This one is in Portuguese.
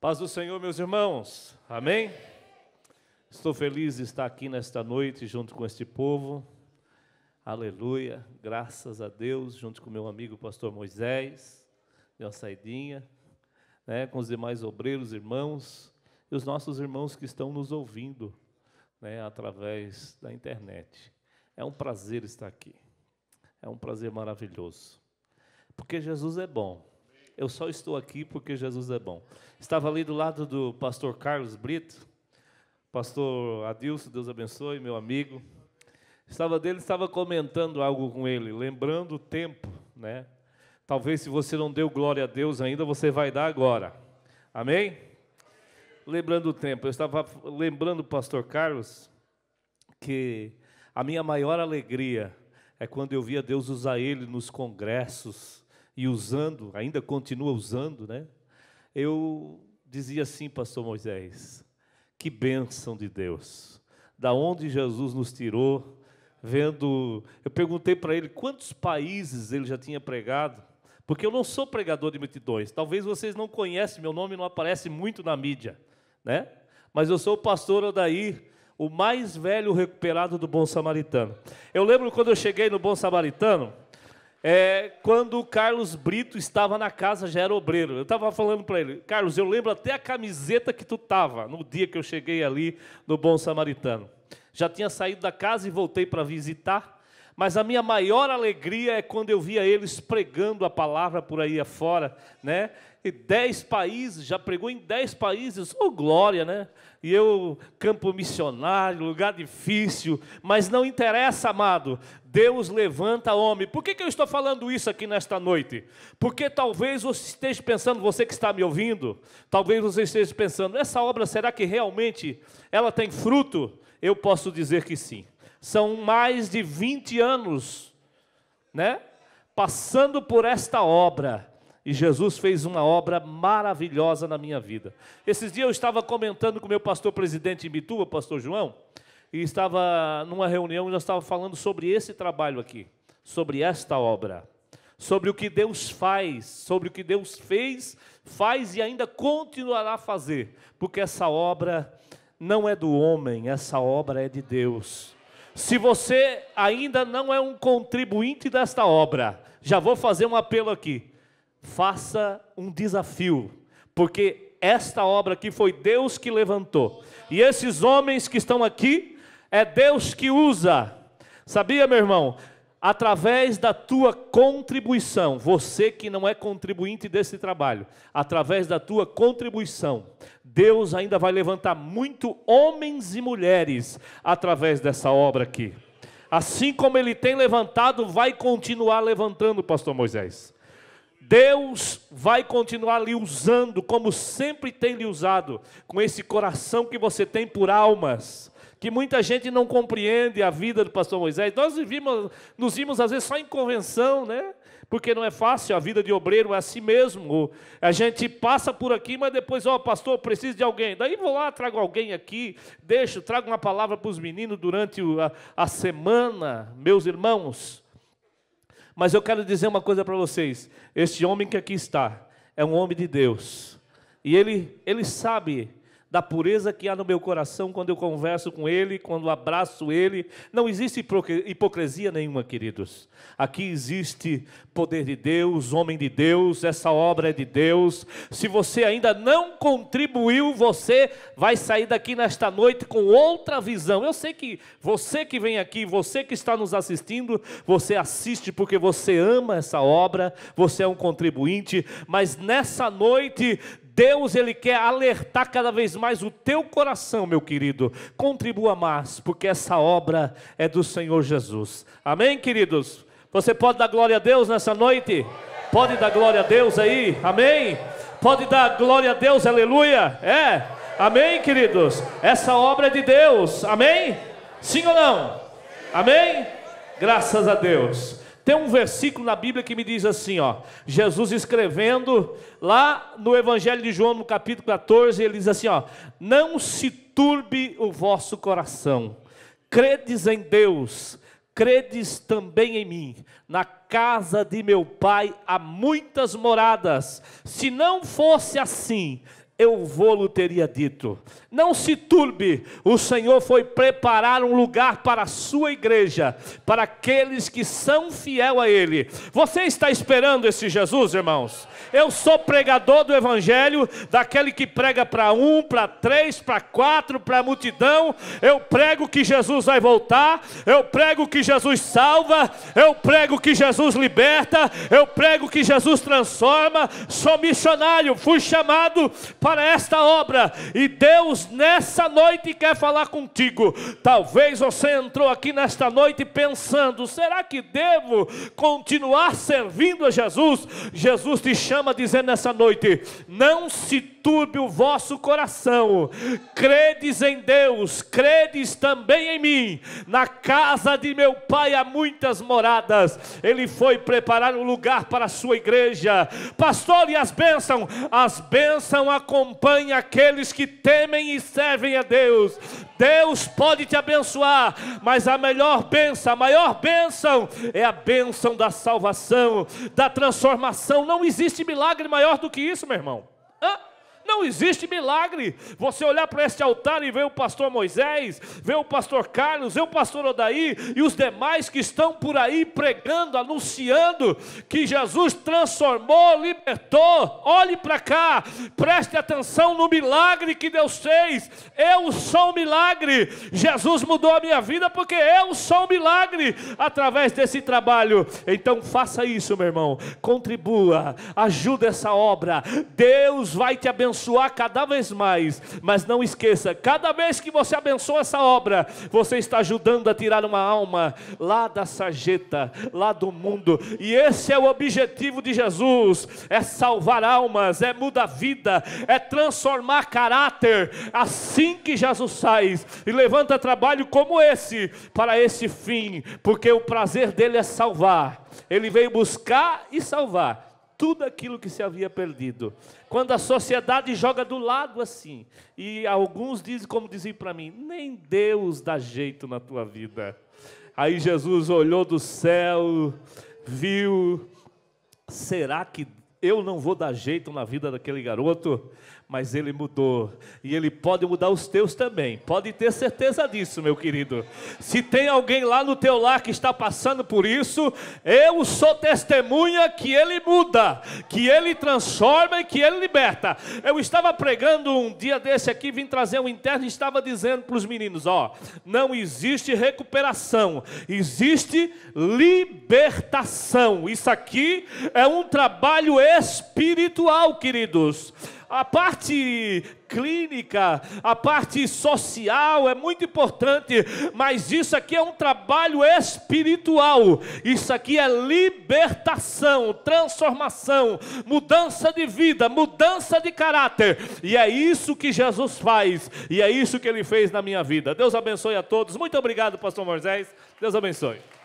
Paz do Senhor, meus irmãos. Amém? Estou feliz de estar aqui nesta noite junto com este povo. Aleluia. Graças a Deus, junto com meu amigo pastor Moisés, deu a saidinha, né, com os demais obreiros, irmãos, e os nossos irmãos que estão nos ouvindo, né, através da internet. É um prazer estar aqui. É um prazer maravilhoso. Porque Jesus é bom. Eu só estou aqui porque Jesus é bom. Estava ali do lado do pastor Carlos Brito, pastor Adilson, Deus abençoe, meu amigo. Estava dele, estava comentando algo com ele, lembrando o tempo, né? Talvez se você não deu glória a Deus ainda, você vai dar agora. Amém? Lembrando o tempo, eu estava lembrando o pastor Carlos que a minha maior alegria é quando eu via Deus usar ele nos congressos, e usando, ainda continua usando, né? Eu dizia assim, pastor Moisés, que bênção de Deus. Da onde Jesus nos tirou, vendo, eu perguntei para ele quantos países ele já tinha pregado, porque eu não sou pregador de multidões. Talvez vocês não conhecem, meu nome não aparece muito na mídia, né? Mas eu sou o pastor Odair, o mais velho recuperado do Bom Samaritano. Eu lembro quando eu cheguei no Bom Samaritano, é, quando o Carlos Brito estava na casa, já era obreiro. Eu estava falando para ele, Carlos, eu lembro até a camiseta que tu tava no dia que eu cheguei ali no Bom Samaritano. Já tinha saído da casa e voltei para visitar, mas a minha maior alegria é quando eu via eles pregando a palavra por aí afora, né? e dez países, já pregou em dez países, ô oh, glória, né? E eu, campo missionário, lugar difícil, mas não interessa, amado, Deus levanta homem. Por que, que eu estou falando isso aqui nesta noite? Porque talvez você esteja pensando, você que está me ouvindo, talvez você esteja pensando, essa obra será que realmente ela tem fruto? Eu posso dizer que sim. São mais de 20 anos, né? Passando por esta obra e Jesus fez uma obra maravilhosa na minha vida. Esses dias eu estava comentando com meu pastor presidente em Bituba, pastor João, e estava numa reunião e nós estávamos falando sobre esse trabalho aqui, sobre esta obra, sobre o que Deus faz, sobre o que Deus fez, faz e ainda continuará a fazer, porque essa obra não é do homem, essa obra é de Deus. Se você ainda não é um contribuinte desta obra, já vou fazer um apelo aqui faça um desafio, porque esta obra aqui foi Deus que levantou. E esses homens que estão aqui, é Deus que usa. Sabia, meu irmão? através da tua contribuição, você que não é contribuinte desse trabalho, através da tua contribuição, Deus ainda vai levantar muito homens e mulheres através dessa obra aqui. Assim como ele tem levantado, vai continuar levantando, pastor Moisés. Deus vai continuar lhe usando como sempre tem lhe usado, com esse coração que você tem por almas. Que muita gente não compreende a vida do pastor Moisés. Nós vivimos, nos vimos às vezes só em convenção, né? Porque não é fácil, a vida de obreiro é assim mesmo. A gente passa por aqui, mas depois, ó, oh, pastor, preciso de alguém. Daí vou lá, trago alguém aqui, deixo, trago uma palavra para os meninos durante a, a semana, meus irmãos. Mas eu quero dizer uma coisa para vocês: este homem que aqui está é um homem de Deus. E ele, ele sabe da pureza que há no meu coração quando eu converso com Ele, quando abraço Ele. Não existe hipocrisia nenhuma, queridos. Aqui existe poder de Deus, homem de Deus, essa obra é de Deus. Se você ainda não contribuiu, você vai sair daqui nesta noite com outra visão. Eu sei que você que vem aqui, você que está nos assistindo, você assiste porque você ama essa obra, você é um contribuinte, mas nessa noite Deus ele quer alertar cada vez mais o teu coração, meu querido. Contribua mais, porque essa obra é do Senhor Jesus. Amém, queridos? Você pode dar glória a Deus nessa noite? Pode dar glória a Deus aí? Amém? Pode dar glória a Deus, aleluia? É? Amém, queridos? Essa obra é de Deus, amém? Sim ou não? Amém? Graças a Deus. Tem um versículo na Bíblia que me diz assim, ó, Jesus escrevendo lá no Evangelho de João, no capítulo 14, ele diz assim, ó: "Não se turbe o vosso coração. Credes em Deus, credes também em mim. Na casa de meu Pai há muitas moradas. Se não fosse assim, eu vou-lo teria dito. Não se turbe, o Senhor foi preparar um lugar para a sua igreja, para aqueles que são fiel a Ele. Você está esperando esse Jesus, irmãos? Eu sou pregador do Evangelho, daquele que prega para um, para três, para quatro, para a multidão. Eu prego que Jesus vai voltar, eu prego que Jesus salva, eu prego que Jesus liberta, eu prego que Jesus transforma. Sou missionário, fui chamado para para esta obra. E Deus nessa noite quer falar contigo. Talvez você entrou aqui nesta noite pensando: será que devo continuar servindo a Jesus? Jesus te chama dizendo nessa noite: não se turbe o vosso coração. Credes em Deus, credes também em mim. Na casa de meu pai há muitas moradas. Ele foi preparar um lugar para a sua igreja. Pastor, e as bênçãos? As bênçãos acompanham aqueles que temem e servem a Deus. Deus pode te abençoar, mas a melhor bênção, a maior bênção é a bênção da salvação, da transformação. Não existe milagre maior do que isso, meu irmão. Hã? Não existe milagre. Você olhar para este altar e ver o pastor Moisés, ver o pastor Carlos, ver o pastor Odaí e os demais que estão por aí pregando, anunciando que Jesus transformou, libertou. Olhe para cá, preste atenção no milagre que Deus fez. Eu sou um milagre. Jesus mudou a minha vida porque eu sou um milagre através desse trabalho. Então faça isso, meu irmão. Contribua, ajuda essa obra. Deus vai te abençoar abençoar cada vez mais. Mas não esqueça, cada vez que você abençoa essa obra, você está ajudando a tirar uma alma lá da sarjeta, lá do mundo. E esse é o objetivo de Jesus: é salvar almas, é mudar vida, é transformar caráter. Assim que Jesus sai e levanta trabalho como esse para esse fim, porque o prazer dele é salvar. Ele veio buscar e salvar tudo aquilo que se havia perdido. Quando a sociedade joga do lado assim, e alguns dizem, como dizem para mim, nem Deus dá jeito na tua vida. Aí Jesus olhou do céu, viu, será que eu não vou dar jeito na vida daquele garoto? mas ele mudou. E ele pode mudar os teus também. Pode ter certeza disso, meu querido. Se tem alguém lá no teu lar que está passando por isso, eu sou testemunha que ele muda, que ele transforma e que ele liberta. Eu estava pregando um dia desse aqui, vim trazer um interno e estava dizendo para os meninos: ó, não existe recuperação, existe libertação. Isso aqui é um trabalho espiritual, queridos a parte clínica, a parte social é muito importante, mas isso aqui é um trabalho espiritual. Isso aqui é libertação, transformação, mudança de vida, mudança de caráter. E é isso que Jesus faz, e é isso que ele fez na minha vida. Deus abençoe a todos. Muito obrigado, pastor Moisés. Deus abençoe.